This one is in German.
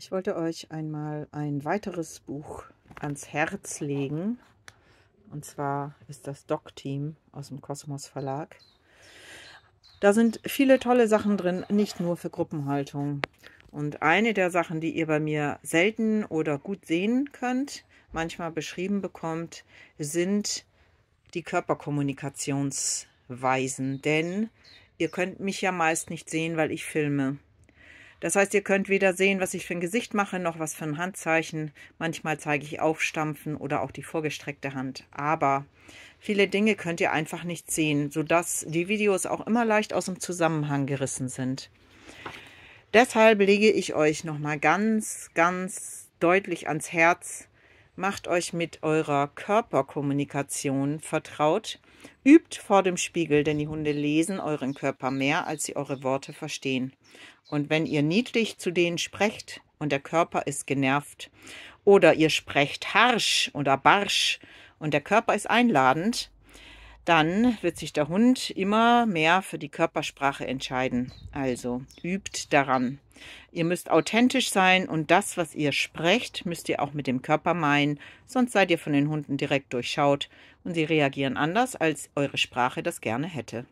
Ich wollte euch einmal ein weiteres Buch ans Herz legen. Und zwar ist das Doc Team aus dem Kosmos Verlag. Da sind viele tolle Sachen drin, nicht nur für Gruppenhaltung. Und eine der Sachen, die ihr bei mir selten oder gut sehen könnt, manchmal beschrieben bekommt, sind die Körperkommunikationsweisen. Denn ihr könnt mich ja meist nicht sehen, weil ich filme. Das heißt, ihr könnt weder sehen, was ich für ein Gesicht mache, noch was für ein Handzeichen. Manchmal zeige ich Aufstampfen oder auch die vorgestreckte Hand. Aber viele Dinge könnt ihr einfach nicht sehen, sodass die Videos auch immer leicht aus dem Zusammenhang gerissen sind. Deshalb lege ich euch nochmal ganz, ganz deutlich ans Herz, macht euch mit eurer Körperkommunikation vertraut, übt vor dem Spiegel, denn die Hunde lesen euren Körper mehr, als sie eure Worte verstehen. Und wenn ihr niedlich zu denen sprecht und der Körper ist genervt oder ihr sprecht harsch oder barsch und der Körper ist einladend, dann wird sich der Hund immer mehr für die Körpersprache entscheiden. Also übt daran. Ihr müsst authentisch sein und das, was ihr sprecht, müsst ihr auch mit dem Körper meinen, sonst seid ihr von den Hunden direkt durchschaut und sie reagieren anders, als eure Sprache das gerne hätte.